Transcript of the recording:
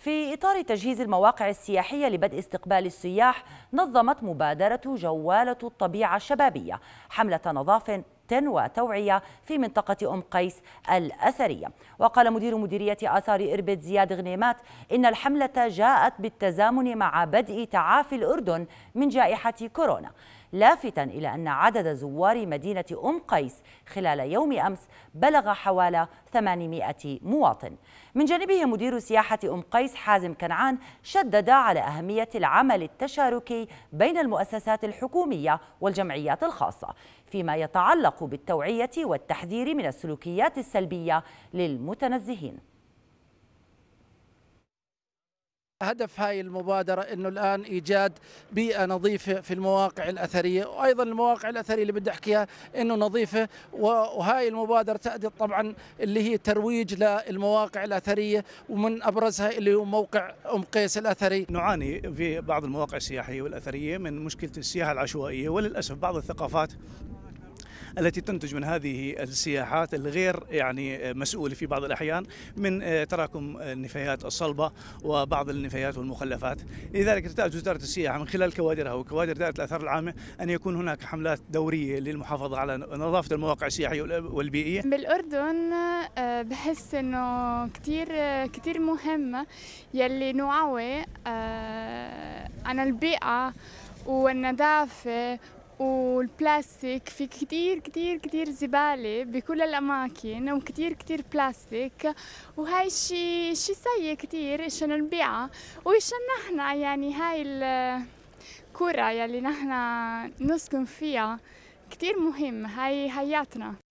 في إطار تجهيز المواقع السياحية لبدء استقبال السياح نظمت مبادرة جوالة الطبيعة الشبابية حملة نظافة وتوعية في منطقة أم قيس الأثرية وقال مدير مديرية آثار إربد زياد غنيمات إن الحملة جاءت بالتزامن مع بدء تعافي الأردن من جائحة كورونا لافتا إلى أن عدد زوار مدينة أم قيس خلال يوم أمس بلغ حوالي 800 مواطن من جانبه مدير سياحة أم قيس حازم كنعان شدد على أهمية العمل التشاركي بين المؤسسات الحكومية والجمعيات الخاصة فيما يتعلق بالتوعية والتحذير من السلوكيات السلبية للمتنزهين هدف هاي المبادرة أنه الآن إيجاد بيئة نظيفة في المواقع الأثرية وأيضا المواقع الأثرية اللي بدي أحكيها أنه نظيفة وهاي المبادرة تأتي طبعا اللي هي ترويج للمواقع الأثرية ومن أبرزها اللي هو موقع أم قيس الأثري نعاني في بعض المواقع السياحية والأثرية من مشكلة السياحة العشوائية وللأسف بعض الثقافات التي تنتج من هذه السياحات الغير يعني مسؤوله في بعض الاحيان من آه، تراكم النفايات الصلبه وبعض النفايات والمخلفات لذلك تحتاج وزاره السياحه من خلال كوادرها وكوادر دائره الاثار العامه ان يكون هناك حملات دوريه للمحافظه على نظافه المواقع السياحيه والبيئيه بالاردن آه، بحس انه كثير آه، كثير مهمه يلي نوعوي عن البيئه والنظافه والبلاستيك في كتير كتير كتير زبالة بكل الأماكن وكتير كتير بلاستيك وهاي الشي شي سيء كتير عشان نبيعها وعشان نحنا يعني هاي الكرة يلي نحنا نسكن فيها كتير مهم هاي حياتنا